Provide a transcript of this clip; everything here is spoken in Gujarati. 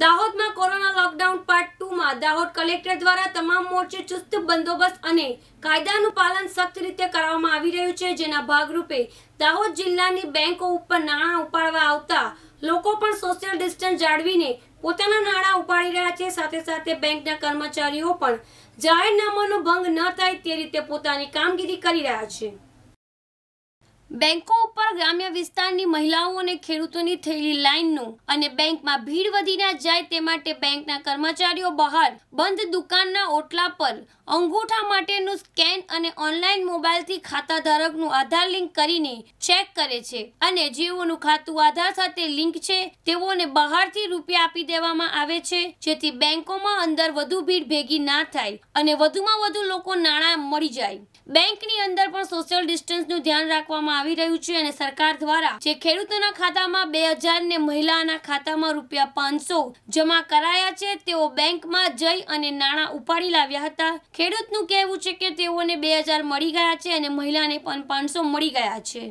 દાહોદમાં કોરોના લોકડાઉન પાર્ટ ટુમાં દાહોદ કલેક્ટર દ્વારા તમામ મોરચે ચુસ્ત બંદોબસ્ત અને કાયદાનું પાલન સખ્ત રીતે કરવામાં આવી રહ્યું છે જેના ભાગરૂપે દાહોદ જિલ્લાની બેંકો ઉપર નાણાં ઉપાડવા આવતા લોકો પણ સોશિયલ ડિસ્ટન્સ જાળવીને પોતાના નાણાં ઉપાડી રહ્યા છે સાથે સાથે બેંકના કર્મચારીઓ પણ જાહેરનામાનો ભંગ ન થાય તે રીતે પોતાની કામગીરી કરી રહ્યા છે બેંકો ઉપર ગ્રામ્ય વિસ્તારની મહિલાઓ અને ખેડૂતોની થયેલી લાઇનનું અને બેંકમાં ભીડ વધી ના જાય તે માટે બેંકના કર્મચારીઓ બહાર બંધ દુકાનના ઓટલા પર અંગૂઠા માટેનું સ્કેન અને ઓનલાઈન મોબાઈલથી ખાતા ધારકનું આધાર લિંક કરીને ચેક કરે છે અને જેઓનું ખાતું આધાર સાથે લિંક છે તેઓને બહારથી રૂપિયા આપી દેવામાં આવે છે જેથી બેંકોમાં અંદર વધુ ભીડ ભેગી ના થાય અને વધુમાં વધુ લોકો નાણાં મળી જાય બેંકની અંદર પણ સોશિયલ ડિસ્ટન્સનું ધ્યાન રાખવામાં આવી રહ્યું છે અને સરકાર દ્વારા જે ખેડૂતોના ખાતામાં બે હજાર ને મહિલાના ખાતામાં રૂપિયા પાંચસો જમા કરાયા છે તેઓ બેંકમાં જઈ અને નાણાં ઉપાડી લાવ્યા હતા ખેડૂતનું કહેવું છે કે તેઓને બે હજાર મળી ગયા છે અને મહિલાને પણ પાંચસો મળી ગયા છે